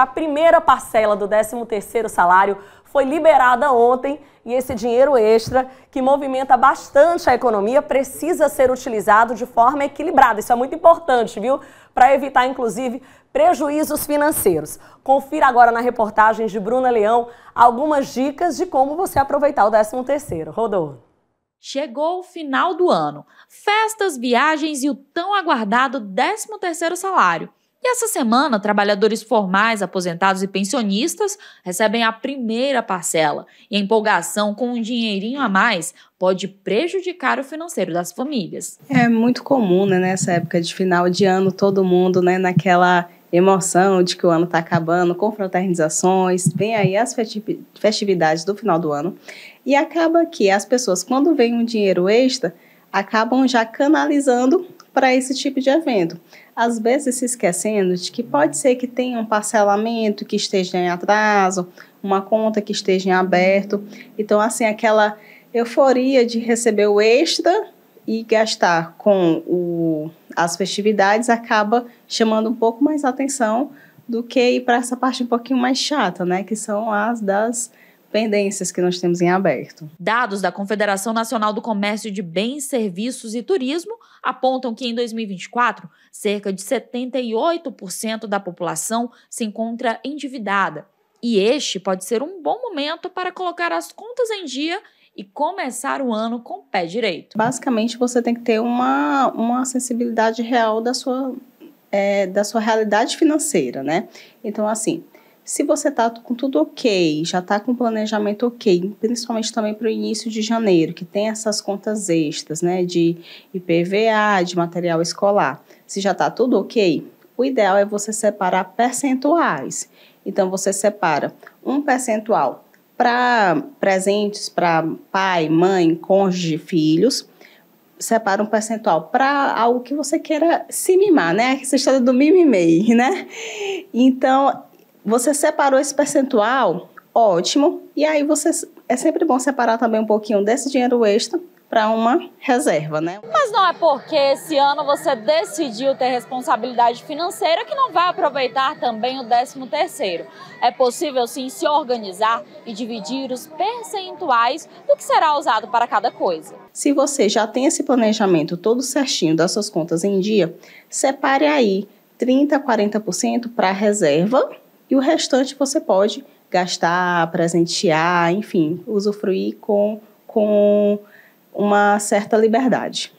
a primeira parcela do 13º salário foi liberada ontem e esse dinheiro extra, que movimenta bastante a economia, precisa ser utilizado de forma equilibrada. Isso é muito importante, viu? Para evitar, inclusive, prejuízos financeiros. Confira agora na reportagem de Bruna Leão algumas dicas de como você aproveitar o 13º. Rodou. Chegou o final do ano. Festas, viagens e o tão aguardado 13º salário. E essa semana, trabalhadores formais, aposentados e pensionistas recebem a primeira parcela, e a empolgação com um dinheirinho a mais pode prejudicar o financeiro das famílias. É muito comum, né, nessa época de final de ano, todo mundo, né, naquela emoção de que o ano está acabando, com fraternizações, vem aí as festividades do final do ano. E acaba que as pessoas, quando vem um dinheiro extra, acabam já canalizando para esse tipo de evento. Às vezes se esquecendo de que pode ser que tenha um parcelamento que esteja em atraso, uma conta que esteja em aberto. Então, assim, aquela euforia de receber o extra e gastar com o, as festividades acaba chamando um pouco mais atenção do que ir para essa parte um pouquinho mais chata, né? Que são as das pendências que nós temos em aberto. Dados da Confederação Nacional do Comércio de Bens, Serviços e Turismo apontam que em 2024, cerca de 78% da população se encontra endividada. E este pode ser um bom momento para colocar as contas em dia e começar o ano com o pé direito. Basicamente, você tem que ter uma, uma sensibilidade real da sua, é, da sua realidade financeira, né? Então, assim, se você está com tudo ok, já está com o planejamento ok, principalmente também para o início de janeiro, que tem essas contas extras, né, de IPVA, de material escolar. Se já está tudo ok, o ideal é você separar percentuais. Então, você separa um percentual para presentes para pai, mãe, cônjuge, filhos. Separa um percentual para algo que você queira se mimar, né? Essa história do mimimei, né? Então, você separou esse percentual? Ótimo. E aí você é sempre bom separar também um pouquinho desse dinheiro extra para uma reserva, né? Mas não é porque esse ano você decidiu ter responsabilidade financeira que não vai aproveitar também o 13 terceiro. É possível sim se organizar e dividir os percentuais do que será usado para cada coisa. Se você já tem esse planejamento todo certinho das suas contas em dia, separe aí 30, 40% para reserva e o restante você pode gastar, presentear, enfim, usufruir com, com uma certa liberdade.